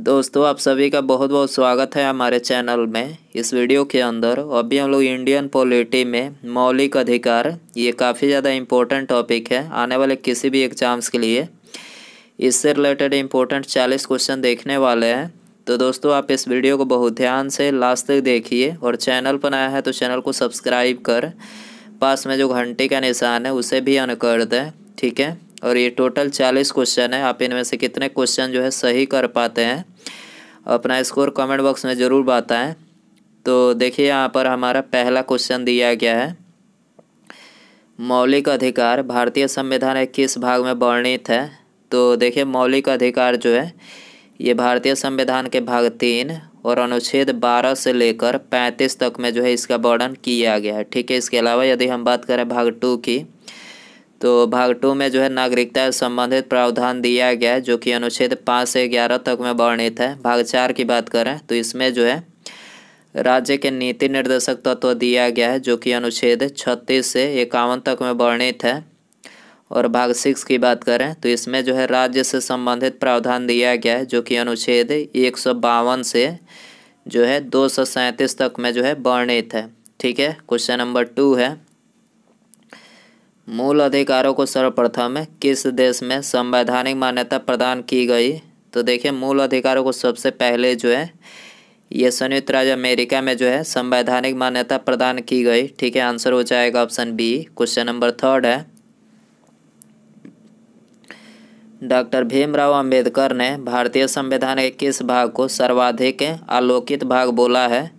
दोस्तों आप सभी का बहुत बहुत स्वागत है हमारे चैनल में इस वीडियो के अंदर अभी हम लोग इंडियन पॉलिटी में मौलिक अधिकार ये काफ़ी ज़्यादा इम्पोर्टेंट टॉपिक है आने वाले किसी भी एग्जाम्स के लिए इससे रिलेटेड इम्पोर्टेंट चालीस क्वेश्चन देखने वाले हैं तो दोस्तों आप इस वीडियो को बहुत ध्यान से लास्ट तक देखिए और चैनल पर आया है तो चैनल को सब्सक्राइब कर पास में जो घंटे का निशान है उसे भी अन कर दें ठीक है और ये टोटल चालीस क्वेश्चन है आप इनमें से कितने क्वेश्चन जो है सही कर पाते हैं अपना स्कोर कमेंट बॉक्स में ज़रूर बताएं तो देखिए यहाँ पर हमारा पहला क्वेश्चन दिया गया है मौलिक अधिकार भारतीय संविधान एक किस भाग में वर्णित है तो देखिए मौलिक अधिकार जो है ये भारतीय संविधान के भाग तीन और अनुच्छेद बारह से लेकर पैंतीस तक में जो है इसका वर्णन किया गया है ठीक है इसके अलावा यदि हम बात करें भाग टू की तो भाग टू में जो है नागरिकता संबंधित प्रावधान दिया गया है जो कि अनुच्छेद पाँच से ग्यारह तक में वर्णित है भाग चार की बात करें तो इसमें जो है राज्य के नीति निर्देशक तत्व तो दिया गया है जो कि अनुच्छेद छत्तीस से इक्यावन तक में वर्णित है और भाग सिक्स की बात करें तो इसमें जो है राज्य से संबंधित प्रावधान दिया गया है जो कि अनुच्छेद एक सौ बावन से जो है दो सौ सैंतीस तक में जो है वर्णित है ठीक है क्वेश्चन नंबर टू है मूल अधिकारों को सर्वप्रथम किस देश में संवैधानिक मान्यता प्रदान की गई तो देखिए मूल अधिकारों को सबसे पहले जो है ये संयुक्त राज्य अमेरिका में जो है संवैधानिक मान्यता प्रदान की गई ठीक है आंसर हो जाएगा option B question number third है डॉक्टर भीमराव अंबेडकर ने भारतीय संविधान के किस भाग को सर्वाधिक आलोकित भाग बोला है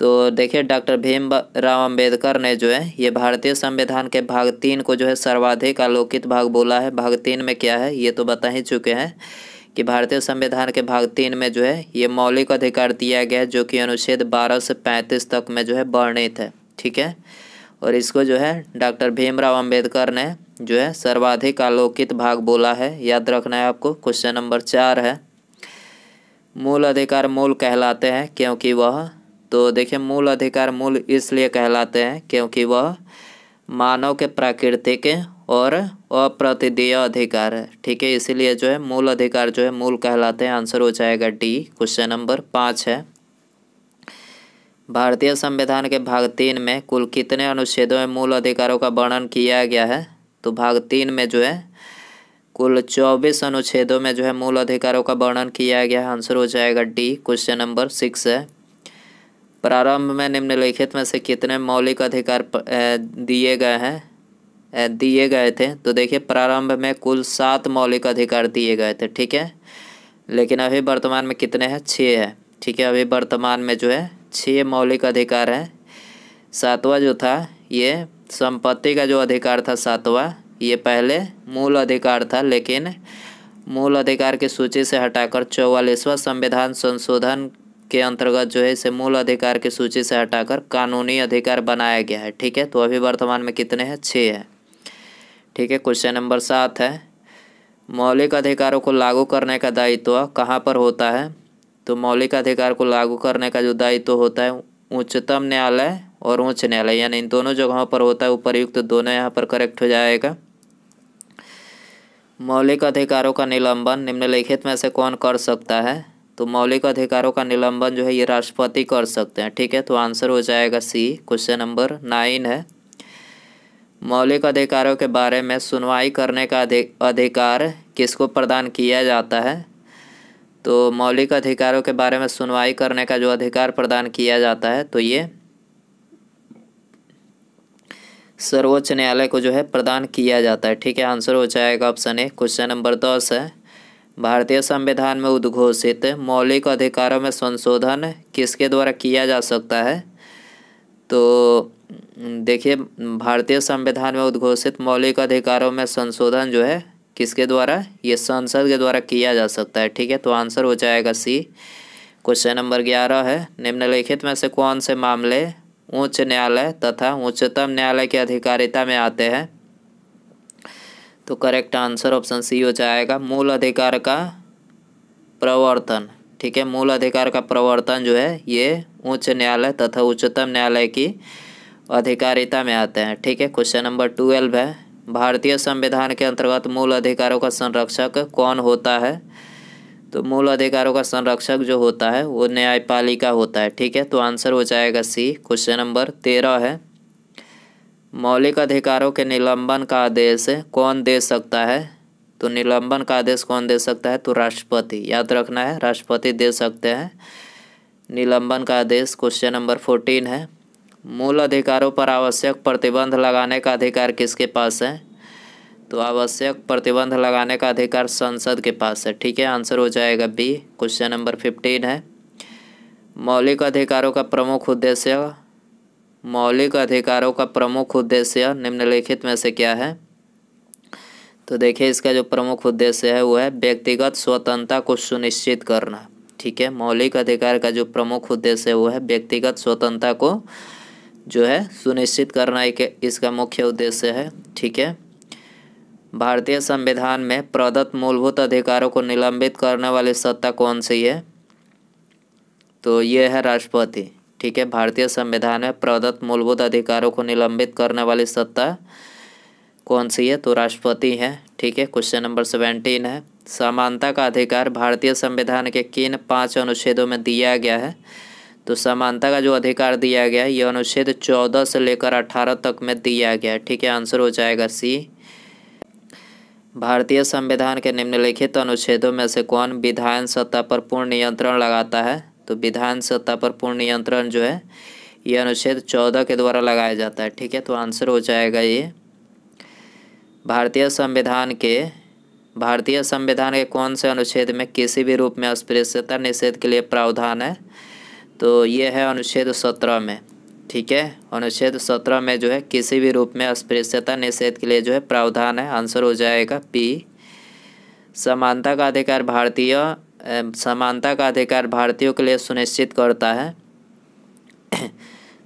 तो देखिए डॉक्टर भीम राव अम्बेडकर ने जो है ये भारतीय संविधान के भाग तीन को जो है सर्वाधिक आलोकित भाग बोला है भाग तीन में क्या है ये तो बता ही चुके हैं कि भारतीय संविधान के भाग तीन में जो है ये मौलिक अधिकार दिया गया है जो कि अनुच्छेद बारह से पैंतीस तक में जो है वर्णित है ठीक है और इसको जो है डॉक्टर भीमराव अंबेडकर ने जो है सर्वाधिक आलोकित भाग बोला है याद रखना है आपको क्वेश्चन नंबर चार है मूल अधिकार मूल कहलाते हैं क्योंकि वह तो देखिए मूल अधिकार मूल इसलिए कहलाते हैं क्योंकि वह मानव के प्राकृतिक और अप्रतिदेय अधिकार है ठीक है इसीलिए जो है मूल अधिकार जो है मूल कहलाते हैं आंसर हो जाएगा डी क्वेश्चन नंबर पाँच है भारतीय संविधान के भाग तीन में कुल कितने अनुच्छेदों में मूल अधिकारों का वर्णन किया गया है तो भाग तीन में जो है कुल चौबीस अनुच्छेदों में जो है मूल अधिकारों का वर्णन किया गया है आंसर हो जाएगा डी क्वेश्चन नंबर सिक्स है प्रारंभ में निम्नलिखित में से कितने मौलिक अधिकार दिए गए हैं दिए गए थे तो देखिए प्रारंभ में कुल सात मौलिक अधिकार दिए गए थे ठीक है लेकिन अभी वर्तमान में कितने हैं छः है ठीक है अभी वर्तमान में जो है छः मौलिक अधिकार हैं सातवा जो था ये संपत्ति का जो अधिकार था सातवा ये पहले मूल अधिकार था लेकिन मूल अधिकार की सूची से हटाकर चौवालीसवा संविधान संशोधन के अंतर्गत जो है इसे मूल अधिकार की सूची से हटाकर कानूनी अधिकार बनाया गया है ठीक है तो अभी वर्तमान में कितने हैं छः है ठीक है क्वेश्चन नंबर सात है मौलिक अधिकारों को लागू करने का दायित्व कहाँ पर होता है तो मौलिक अधिकार को लागू करने का जो दायित्व होता है उच्चतम न्यायालय और उच्च न्यायालय यानी इन दोनों जगहों पर होता है उपरयुक्त तो दोनों यहाँ पर करेक्ट हो जाएगा मौलिक अधिकारों का निलंबन निम्नलिखित में से कौन कर सकता है तो मौलिक अधिकारों का निलंबन जो है ये राष्ट्रपति कर सकते हैं ठीक है तो आंसर हो जाएगा सी क्वेश्चन नंबर नाइन है मौलिक अधिकारों के बारे में सुनवाई करने का अधिकार किसको प्रदान किया जाता है तो मौलिक अधिकारों के बारे में सुनवाई करने का जो अधिकार प्रदान किया जाता है तो ये सर्वोच्च न्यायालय को जो है प्रदान किया जाता है ठीक है आंसर हो जाएगा ऑप्शन ए क्वेश्चन नंबर दस है भारतीय संविधान में उद्घोषित मौलिक अधिकारों में संशोधन किसके द्वारा किया जा सकता है तो देखिए भारतीय संविधान में उद्घोषित मौलिक अधिकारों में संशोधन जो है किसके द्वारा ये संसद के द्वारा किया जा सकता है ठीक है तो आंसर हो जाएगा सी क्वेश्चन नंबर ग्यारह है निम्नलिखित में से कौन से मामले उच्च न्यायालय तथा उच्चतम न्यायालय की अधिकारिता में आते हैं तो करेक्ट आंसर ऑप्शन सी हो जाएगा मूल अधिकार का प्रवर्तन ठीक है मूल अधिकार का प्रवर्तन जो है ये उच्च न्यायालय तथा उच्चतम न्यायालय की अधिकारिता में आते हैं ठीक है क्वेश्चन नंबर ट्वेल्व है भारतीय संविधान के अंतर्गत मूल अधिकारों का संरक्षक कौन होता है तो मूल अधिकारों का संरक्षक जो होता है वो न्यायपालिका होता है ठीक है तो आंसर हो जाएगा सी क्वेश्चन नंबर तेरह है मौलिक अधिकारों के निलंबन का आदेश कौन दे सकता है तो निलंबन का आदेश कौन दे सकता है तो राष्ट्रपति याद रखना है राष्ट्रपति दे सकते हैं निलंबन का आदेश क्वेश्चन नंबर फोर्टीन है मूल अधिकारों पर आवश्यक प्रतिबंध लगाने का अधिकार किसके पास है तो आवश्यक प्रतिबंध लगाने का अधिकार संसद के पास है ठीक है आंसर हो जाएगा बी क्वेश्चन नंबर फिफ्टीन है मौलिक अधिकारों का प्रमुख उद्देश्य मौलिक अधिकारों का प्रमुख उद्देश्य निम्नलिखित में से क्या है तो देखिए इसका जो प्रमुख उद्देश्य है वो है व्यक्तिगत स्वतंत्रता को सुनिश्चित करना ठीक है मौलिक अधिकार का जो प्रमुख उद्देश्य है वो है व्यक्तिगत स्वतंत्रता को जो है सुनिश्चित करना एक इसका मुख्य उद्देश्य है ठीक है भारतीय संविधान में प्रदत्त मूलभूत अधिकारों को निलंबित करने वाली सत्ता कौन सी है तो ये है राष्ट्रपति ठीक है भारतीय संविधान में प्रदत्त मूलभूत अधिकारों को निलंबित करने वाली सत्ता कौन सी है तो राष्ट्रपति है ठीक है क्वेश्चन नंबर सेवेंटीन है समानता का अधिकार भारतीय संविधान के किन पांच अनुच्छेदों में दिया गया है तो समानता का जो अधिकार दिया गया है ये अनुच्छेद चौदह से लेकर अठारह तक में दिया गया है ठीक है आंसर हो जाएगा सी भारतीय संविधान के निम्नलिखित अनुच्छेदों में से कौन विधान सत्ता पर पूर्ण नियंत्रण लगाता है तो विधान सत्ता पर पूर्ण नियंत्रण जो है ये अनुच्छेद चौदह के द्वारा लगाया जाता है ठीक है तो आंसर हो जाएगा ये भारतीय संविधान के भारतीय संविधान के कौन से अनुच्छेद में किसी भी रूप में अस्पृश्यता निषेध के लिए प्रावधान है तो ये है अनुच्छेद सत्रह में ठीक है अनुच्छेद सत्रह में जो है किसी भी रूप में अस्पृश्यता निषेध के लिए जो है प्रावधान है आंसर हो जाएगा पी समानता का अधिकार भारतीय समानता का अधिकार भारतीयों के लिए सुनिश्चित करता है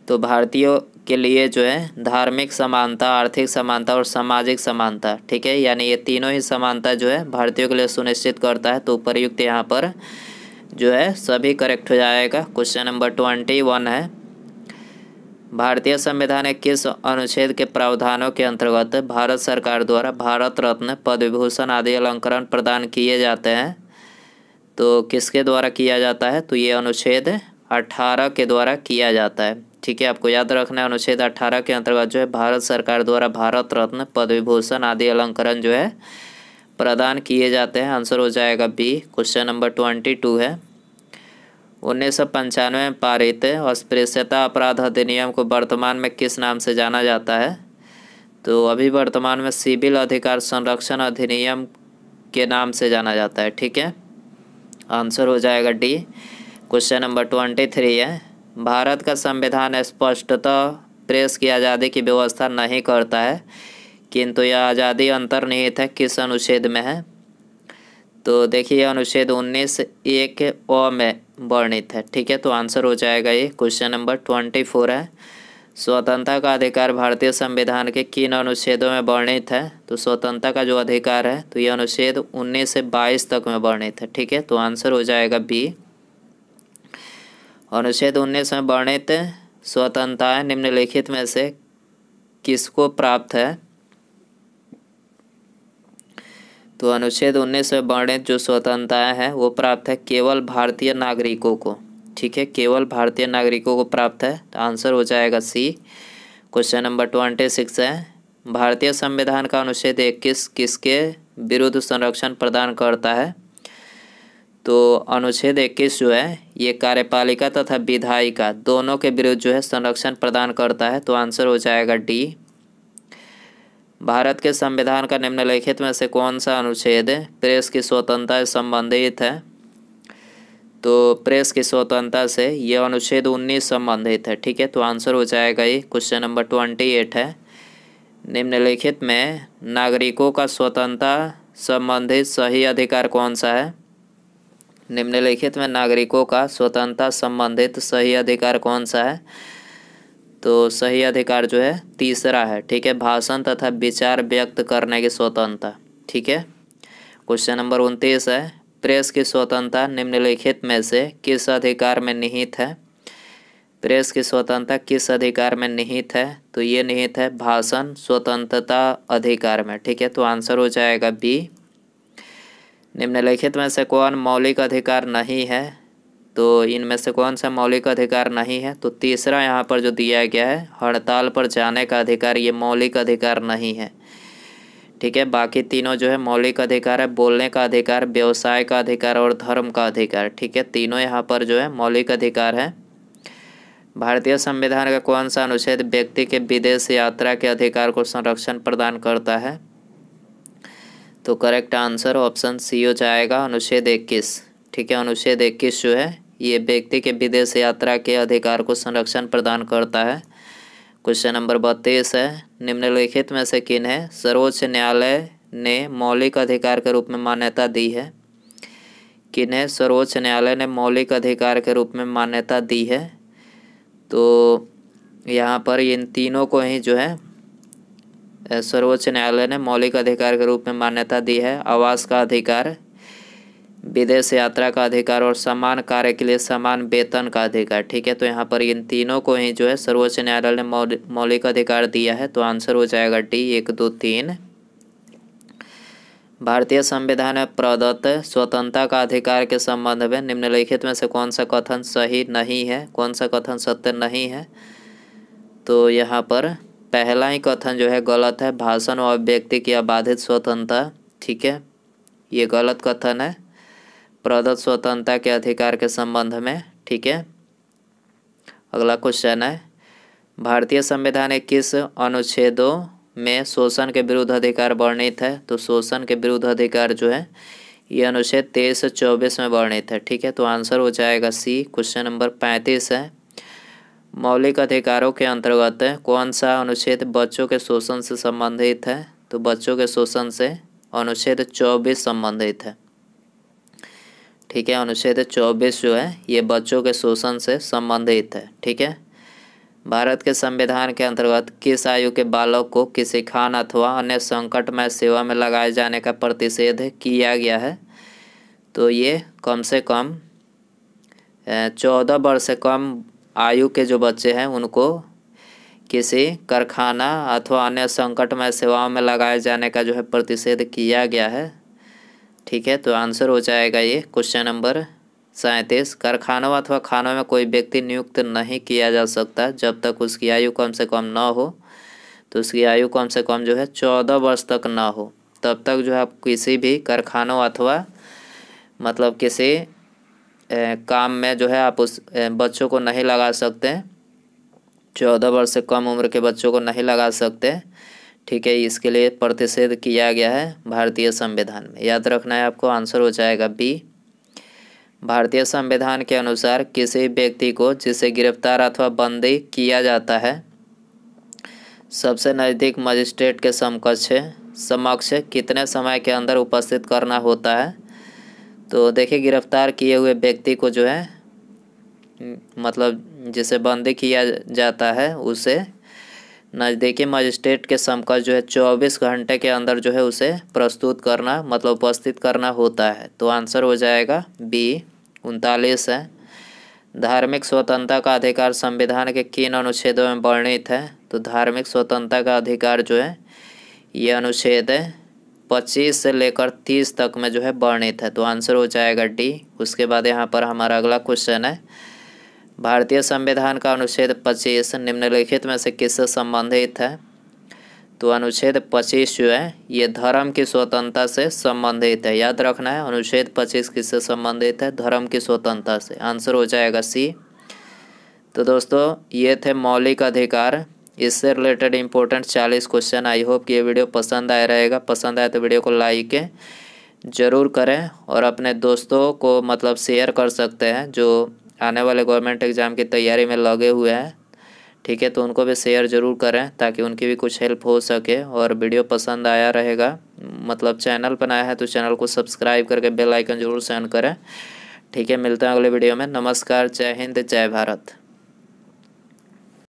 तो भारतीयों के लिए जो है धार्मिक समानता आर्थिक समानता और सामाजिक समानता ठीक है यानी ये तीनों ही समानता जो है भारतीयों के लिए सुनिश्चित करता है तो उपरयुक्त यहाँ पर जो है सभी करेक्ट हो जाएगा क्वेश्चन नंबर ट्वेंटी वन है भारतीय संविधान के किस अनुच्छेद के प्रावधानों के अंतर्गत भारत सरकार द्वारा भारत रत्न पद्म विभूषण आदि अलंकरण प्रदान किए जाते हैं तो किसके द्वारा किया जाता है तो ये अनुच्छेद अठारह के द्वारा किया जाता है ठीक है आपको याद रखना है अनुच्छेद अठारह के अंतर्गत जो है भारत सरकार द्वारा भारत रत्न पद विभूषण आदि अलंकरण जो है प्रदान किए जाते हैं आंसर हो जाएगा B question number twenty two है उन्नीस सौ पंचानवे में पारित अस्पृश्यता अपराध अधिनियम को वर्तमान में किस नाम से जाना जाता है तो अभी वर्तमान में सिविल अधिकार संरक्षण अधिनियम के नाम से जाना जाता है ठीक है आंसर हो जाएगा D question number twenty three है भारत का संविधान स्पष्टतः प्रेस की आज़ादी की व्यवस्था नहीं करता है किंतु यह आज़ादी अंतर्निहित है किस अनुच्छेद में है तो देखिए अनुच्छेद उन्नीस एक ओ में वर्णित है ठीक है तो आंसर हो जाएगा ये क्वेश्चन नंबर ट्वेंटी फोर है स्वतंत्रता का अधिकार भारतीय संविधान के किन अनुच्छेदों में वर्णित है तो स्वतंत्रता का जो अधिकार है तो ये अनुच्छेद 19 से 22 तक में वर्णित है ठीक है तो आंसर हो जाएगा बी अनुच्छेद 19 में वर्णित स्वतंत्रताएं निम्नलिखित में से किसको प्राप्त है तो अनुच्छेद 19 में वर्णित जो स्वतंत्रताएं हैं वो प्राप्त है केवल भारतीय नागरिकों को ठीक है केवल भारतीय नागरिकों को प्राप्त है तो आंसर हो जाएगा C question number twenty six है भारतीय संविधान का अनुच्छेद इक्कीस किसके विरुद्ध संरक्षण प्रदान करता है तो अनुच्छेद इक्कीस जो है ये कार्यपालिका तथा विधायिका दोनों के विरुद्ध जो है संरक्षण प्रदान करता है तो आंसर हो जाएगा डी भारत के संविधान का निम्नलिखित में से कौन सा अनुच्छेद प्रेस की स्वतंत्रता संबंधित है तो प्रेस की स्वतंत्रता से ये अनुच्छेद उन्नीस संबंधित है ठीक है तो आंसर हो जाएगा ये क्वेश्चन नंबर ट्वेंटी एट है निम्नलिखित में नागरिकों का स्वतंत्रता संबंधित सही अधिकार कौन सा है निम्नलिखित में नागरिकों का स्वतंत्रता संबंधित सही अधिकार कौन सा है तो सही अधिकार जो है तीसरा है ठीक है भाषण तथा विचार व्यक्त करने की स्वतंत्रता ठीक है क्वेश्चन नंबर उनतीस है प्रेस की स्वतंत्रता निम्नलिखित में से किस अधिकार में निहित है प्रेस की स्वतंत्रता किस अधिकार में निहित है तो ये निहित है भाषण स्वतंत्रता अधिकार में ठीक है तो आंसर हो जाएगा बी निम्नलिखित में से कौन मौलिक अधिकार नहीं है तो इनमें से कौन सा मौलिक अधिकार नहीं है तो तीसरा यहाँ पर जो दिया गया है हड़ताल पर जाने का अधिकार ये मौलिक अधिकार नहीं है ठीक है बाकी तीनों जो है मौलिक अधिकार है बोलने का अधिकार व्यवसाय का अधिकार और धर्म का अधिकार ठीक है तीनों यहाँ पर जो है मौलिक अधिकार है भारतीय संविधान का कौन सा अनुच्छेद व्यक्ति के विदेश यात्रा के अधिकार को संरक्षण प्रदान करता है तो करेक्ट आंसर ऑप्शन सी हो जाएगा अनुच्छेद इक्कीस ठीक है अनुच्छेद इक्कीस जो है ये व्यक्ति के विदेश यात्रा के अधिकार को संरक्षण प्रदान करता है क्वेश्चन नंबर बत्तीस है निम्नलिखित में से किन है सर्वोच्च न्यायालय ने मौलिक अधिकार के रूप में मान्यता दी है किन्हें सर्वोच्च न्यायालय ने मौलिक अधिकार के रूप में मान्यता दी है तो यहाँ पर इन तीनों को ही जो है सर्वोच्च न्यायालय ने मौलिक अधिकार के रूप में मान्यता दी है आवास का अधिकार विदेश यात्रा का अधिकार और समान कार्य के लिए समान वेतन का अधिकार ठीक है तो यहाँ पर इन तीनों को ही जो है सर्वोच्च न्यायालय ने मौलिक अधिकार दिया है तो आंसर हो जाएगा डी एक दो तीन भारतीय संविधान में प्रदत्त स्वतंत्रता का अधिकार के संबंध में निम्नलिखित में से कौन सा कथन सही नहीं है कौन सा कथन सत्य नहीं है तो यहाँ पर पहला ही कथन जो है गलत है भाषण और अभिव्यक्ति की अबाधित स्वतंत्रता ठीक है ये गलत कथन है प्रदत्त स्वतंत्रता के अधिकार के संबंध में ठीक है अगला क्वेश्चन है भारतीय संविधान के किस अनुच्छेदों में शोषण के विरुद्ध अधिकार वर्णित है तो शोषण के विरुद्ध अधिकार जो है ये अनुच्छेद तेईस चौबीस में वर्णित है ठीक है तो आंसर हो जाएगा सी क्वेश्चन नंबर पैंतीस है मौलिक अधिकारों के अंतर्गत कौन सा अनुच्छेद बच्चों के शोषण से संबंधित है तो बच्चों के शोषण से अनुच्छेद चौबीस संबंधित है ठीक है अनुच्छेद चौबीस जो है ये बच्चों के शोषण से संबंधित है ठीक है भारत के संविधान के अंतर्गत किस आयु के बालक को किसी खान अथवा अन्य संकट में सेवा में लगाए जाने का प्रतिषेध किया गया है तो ये कम से कम चौदह वर्ष से कम आयु के जो बच्चे हैं उनको किसी कारखाना अथवा अन्य संकट में सेवाओं में लगाए जाने का जो है प्रतिषेध किया गया है ठीक है तो आंसर हो जाएगा ये क्वेश्चन नंबर सैंतीस कारखानों अथवा खानों में कोई व्यक्ति नियुक्त नहीं किया जा सकता जब तक उसकी आयु कम से कम ना हो तो उसकी आयु कम से कम जो है चौदह वर्ष तक ना हो तब तक जो है आप किसी भी कारखानों अथवा मतलब किसी काम में जो है आप उस बच्चों को नहीं लगा सकते चौदह वर्ष से कम उम्र के बच्चों को नहीं लगा सकते ठीक है इसके लिए प्रतिषेध किया गया है भारतीय संविधान में याद रखना है आपको आंसर हो जाएगा बी भारतीय संविधान के अनुसार किसी व्यक्ति को जिसे गिरफ्तार अथवा बंदी किया जाता है सबसे नज़दीक मजिस्ट्रेट के समकक्ष समक्ष कितने समय के अंदर उपस्थित करना होता है तो देखिए गिरफ्तार किए हुए व्यक्ति को जो है मतलब जिसे बंदी किया जाता है उसे नज़दीकी मजिस्ट्रेट के समकक्ष जो है चौबीस घंटे के अंदर जो है उसे प्रस्तुत करना मतलब उपस्थित करना होता है तो आंसर हो जाएगा बी उनतालीस है धार्मिक स्वतंत्रता का अधिकार संविधान के किन अनुच्छेदों में वर्णित है तो धार्मिक स्वतंत्रता का अधिकार जो है ये अनुच्छेद पच्चीस से लेकर तीस तक में जो है वर्णित है तो आंसर हो जाएगा डी उसके बाद यहाँ पर हमारा अगला क्वेश्चन है भारतीय संविधान का अनुच्छेद 25 निम्नलिखित में से किससे संबंधित है तो अनुच्छेद 25 जो है ये धर्म की स्वतंत्रता से संबंधित है याद रखना है अनुच्छेद 25 किससे संबंधित है धर्म की स्वतंत्रता से आंसर हो जाएगा सी तो दोस्तों ये थे मौलिक अधिकार इससे रिलेटेड इंपॉर्टेंट चालीस क्वेश्चन आई होप कि ये वीडियो पसंद आया रहेगा पसंद आए तो वीडियो को लाइक ज़रूर करें और अपने दोस्तों को मतलब शेयर कर सकते हैं जो आने वाले गवर्नमेंट एग्ज़ाम की तैयारी में लगे हुए हैं ठीक है तो उनको भी शेयर ज़रूर करें ताकि उनकी भी कुछ हेल्प हो सके और वीडियो पसंद आया रहेगा मतलब चैनल पर आया है तो चैनल को सब्सक्राइब करके बेल आइकन ज़रूर सेंड करें ठीक है मिलते हैं अगले वीडियो में नमस्कार जय हिंद जय भारत